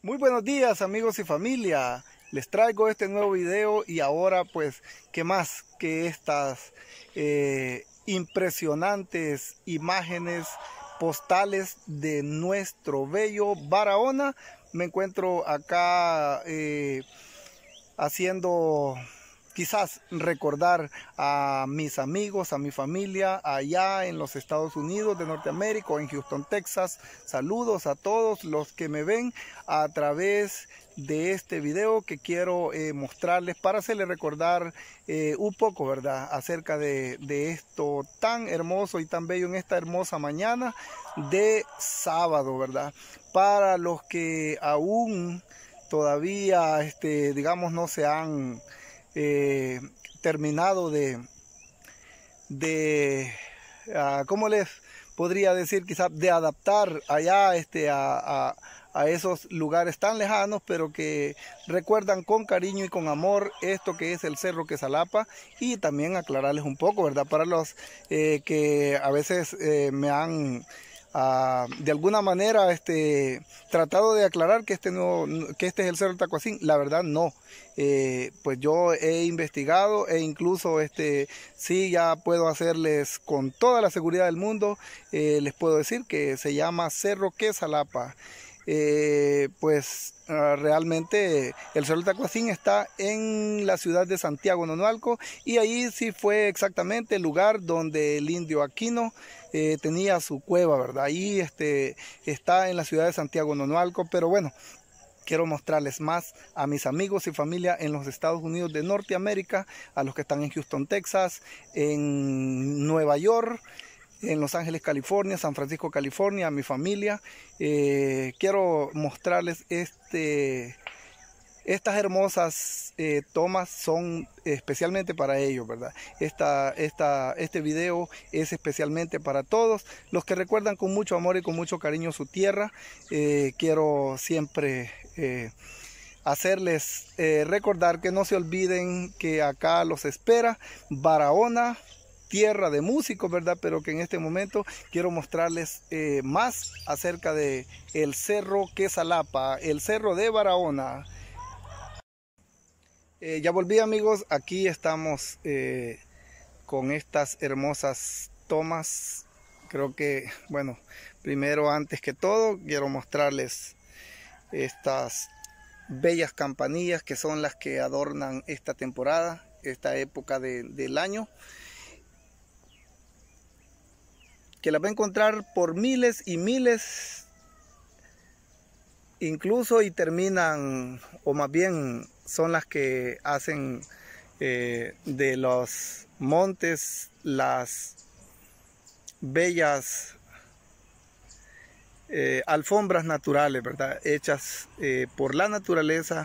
Muy buenos días amigos y familia. Les traigo este nuevo video y ahora pues qué más que estas eh, impresionantes imágenes postales de nuestro bello Barahona. Me encuentro acá eh, haciendo quizás recordar a mis amigos, a mi familia allá en los Estados Unidos de Norteamérica, en Houston, Texas. Saludos a todos los que me ven a través de este video que quiero eh, mostrarles para hacerles recordar eh, un poco, ¿verdad?, acerca de, esto tan hermoso y tan bello en esta hermosa mañana de sábado, ¿verdad? Para los que aún todavía, este, digamos, no se han eh, terminado de, de como ah, ¿cómo les podría decir? Quizás de adaptar allá este, a, a, esos lugares tan lejanos, pero que recuerdan con cariño y con amor esto que es el Cerro Quesalapa y también aclararles un poco, ¿verdad? Para los eh, que a veces eh, me han Ah, de alguna manera este, tratado de aclarar que este, no, que este es el Cerro del Tacuacín. La verdad no. Eh, pues yo he investigado e incluso este, sí ya puedo hacerles con toda la seguridad del mundo, eh, les puedo decir que se llama Cerro Quesalapa. Eh, pues ah, realmente el Cerro Tacuacín está en la ciudad de Santiago Nonualco y ahí sí fue exactamente el lugar donde el indio Aquino eh, tenía su cueva, ¿verdad? Y este, está en la ciudad de Santiago nonoalco pero bueno, quiero mostrarles más a mis amigos y familia en los Estados Unidos de Norteamérica, a los que están en Houston, Texas, en Nueva York, en Los Ángeles, California, San Francisco, California, a mi familia. Eh, quiero mostrarles este estas hermosas eh, tomas son especialmente para ellos, ¿verdad? Esta, esta, este video es especialmente para todos los que recuerdan con mucho amor y con mucho cariño su tierra. Eh, quiero siempre eh, hacerles recordar que no se olviden que acá los espera Barahona, tierra de músicos, ¿verdad? Pero que en este momento quiero mostrarles más acerca de el Cerro Quesalapa, el Cerro de Barahona. Eh, ya volví amigos, aquí estamos eh, con estas hermosas tomas. Creo que, bueno, primero antes que todo quiero mostrarles estas bellas campanillas que son las que adornan esta temporada, esta época del año. Que las va a encontrar por miles y miles, incluso y terminan, o más bien son las que hacen eh, de los montes las bellas eh, alfombras naturales, ¿verdad? Hechas eh, por la naturaleza,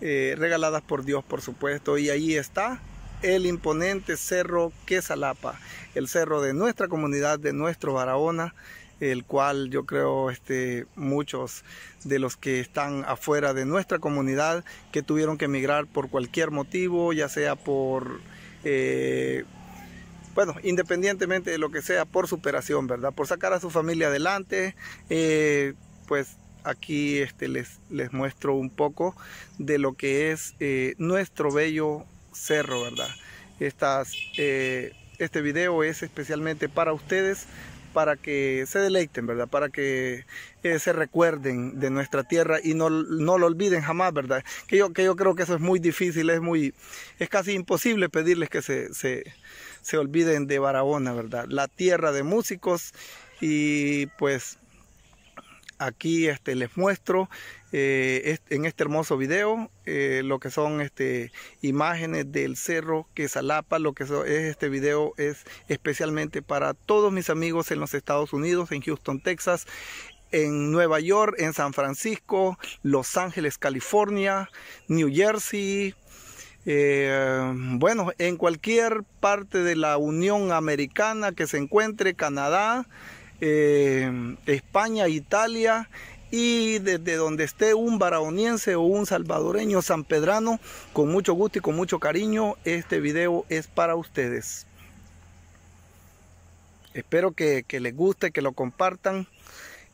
regaladas por Dios, por supuesto. Y ahí está el imponente cerro Quesalapa, el cerro de nuestra comunidad, de nuestro Barahona el cual yo creo este, muchos de los que están afuera de nuestra comunidad que tuvieron que emigrar por cualquier motivo, ya sea por... Eh, bueno, independientemente de lo que sea, por superación, ¿verdad? Por sacar a su familia adelante, eh, pues aquí este, les, les muestro un poco de lo que es eh, nuestro bello cerro, ¿verdad? Estas, este video es especialmente para ustedes, para que se deleiten, ¿verdad? Para que eh, se recuerden de nuestra tierra y no, lo olviden jamás, ¿verdad? Que yo, que yo creo que eso es muy difícil, es muy, es casi imposible pedirles que se, se, se olviden de Barahona, ¿verdad? La tierra de músicos y pues aquí este, les muestro eh, en este hermoso video eh, lo que son este, imágenes del cerro que Salapa, lo que es este video es especialmente para todos mis amigos en los Estados Unidos, en Houston, Texas, en Nueva York, en San Francisco, Los Ángeles, California, New Jersey, eh, bueno, en cualquier parte de la Unión Americana que se encuentre, Canadá, España, Italia, y desde donde esté un baraoniense o un salvadoreño sanpedrano, con mucho gusto y con mucho cariño, este video es para ustedes. Espero que, les guste, que lo compartan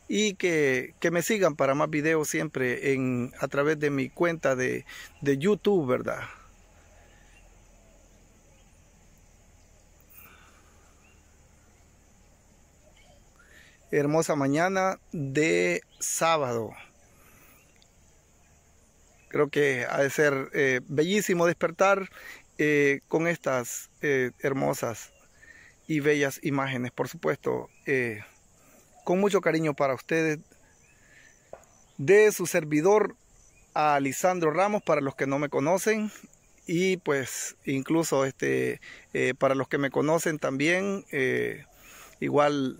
y que, me sigan para más videos siempre en, a través de mi cuenta de, de YouTube, ¿verdad? hermosa mañana de sábado. Creo que ha de ser eh, bellísimo despertar eh, con estas eh, hermosas y bellas imágenes, por supuesto, con mucho cariño para ustedes, de su servidor a Lisandro Ramos, para los que no me conocen, y pues incluso este, para los que me conocen también, igual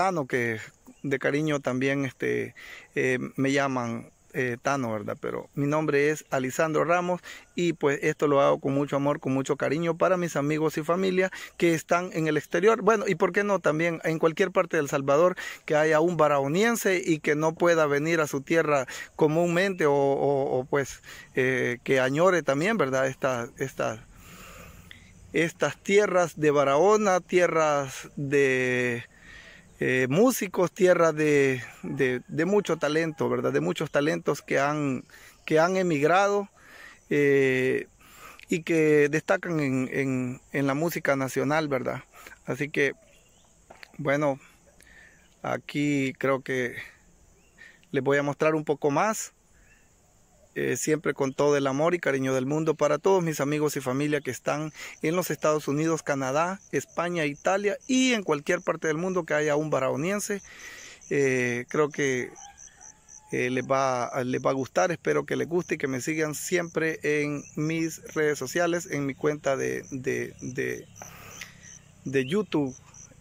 Tano, que de cariño también este, eh, me llaman eh, Tano, ¿verdad? Pero mi nombre es Alisandro Ramos y pues esto lo hago con mucho amor, con mucho cariño para mis amigos y familia que están en el exterior. Bueno, y por qué no también en cualquier parte del Salvador que haya un baraoniense y que no pueda venir a su tierra comúnmente o, pues eh, que añore también, ¿verdad? Estas... estas tierras de Barahona, tierras de eh, músicos, tierra de, de, mucho talento, ¿verdad? De muchos talentos que han, que han emigrado eh, y que destacan en, en, en, la música nacional, ¿verdad? Así que, bueno, aquí creo que les voy a mostrar un poco más. Eh, siempre con todo el amor y cariño del mundo para todos mis amigos y familia que están en los Estados Unidos, Canadá, España, Italia y en cualquier parte del mundo que haya un barahoniense. Eh, creo que eh, les, va, les va a gustar, espero que les guste y que me sigan siempre en mis redes sociales, en mi cuenta de, de YouTube,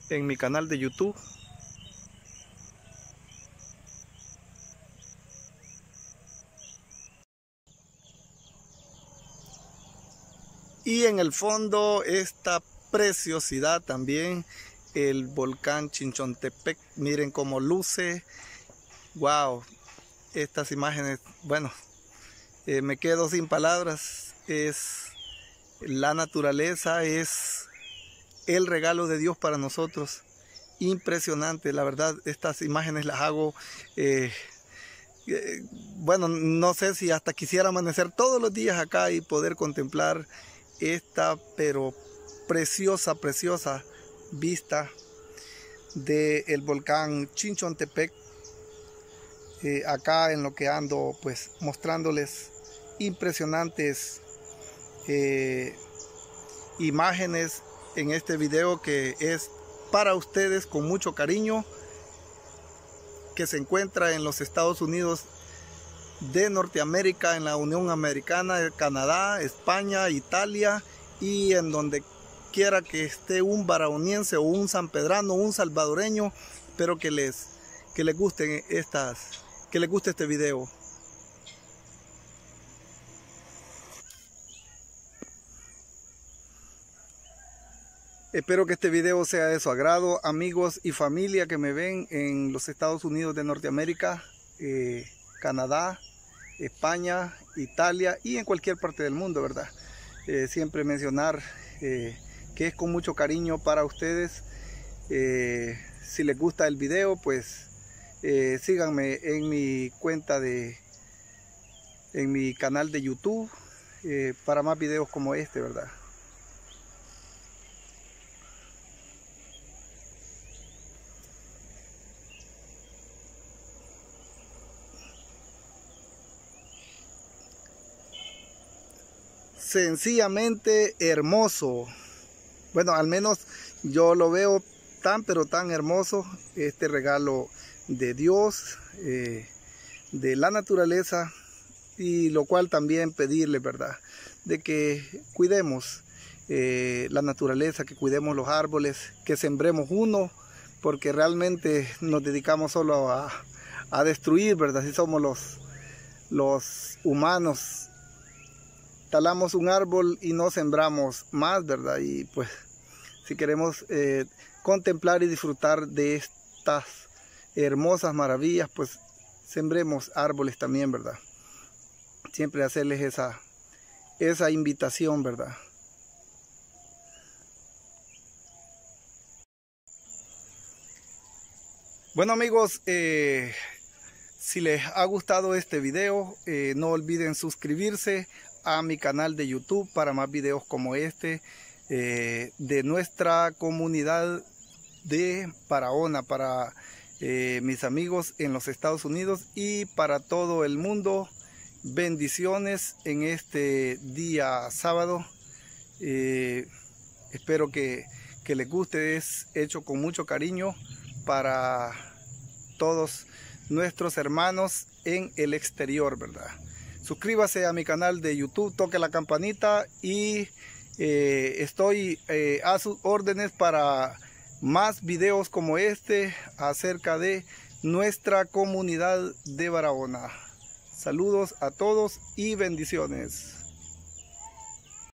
en mi canal de YouTube. Y en el fondo esta preciosidad también, el volcán Chinchontepec. Miren cómo luce. Wow, estas imágenes, bueno, eh, me quedo sin palabras. Es la naturaleza, es el regalo de Dios para nosotros. Impresionante, la verdad, estas imágenes las hago. Eh, eh, bueno, no sé si hasta quisiera amanecer todos los días acá y poder contemplar esta pero preciosa, preciosa vista del el volcán Chinchontepec. Eh, acá en lo que ando pues mostrándoles impresionantes eh, imágenes en este video que es para ustedes con mucho cariño que se encuentra en los Estados Unidos de Norteamérica, en la Unión Americana, Canadá, España, Italia y en donde quiera que esté un barauniense o un sanpedrano, un salvadoreño, pero que les, que les gusten estas, que les guste este video. Espero que este video sea de su agrado, amigos y familia que me ven en los Estados Unidos de Norteamérica. Eh, Canadá, España, Italia y en cualquier parte del mundo, ¿verdad? Eh, siempre mencionar eh, que es con mucho cariño para ustedes. Eh, si les gusta el video, pues síganme en mi cuenta de, en mi canal de YouTube para más videos como este, ¿verdad? sencillamente hermoso. Bueno, al menos yo lo veo tan pero tan hermoso este regalo de Dios, eh, de la naturaleza y lo cual también pedirle, ¿verdad? De que cuidemos eh, la naturaleza, que cuidemos los árboles, que sembremos uno, porque realmente nos dedicamos solo a, a destruir, ¿verdad? Si somos los, los humanos talamos un árbol y no sembramos más, ¿verdad? Y pues si queremos eh, contemplar y disfrutar de estas hermosas maravillas, pues sembremos árboles también, ¿verdad? Siempre hacerles esa, esa invitación, ¿verdad? Bueno amigos, eh, si les ha gustado este video, eh, no olviden suscribirse, a mi canal de YouTube para más videos como este eh, de nuestra comunidad de Paraona, para eh, mis amigos en los Estados Unidos y para todo el mundo. Bendiciones en este día sábado. Eh, espero que, que les guste. Es hecho con mucho cariño para todos nuestros hermanos en el exterior, ¿verdad? Suscríbase a mi canal de YouTube, toque la campanita y eh, estoy eh, a sus órdenes para más videos como este acerca de nuestra comunidad de Barahona. Saludos a todos y bendiciones.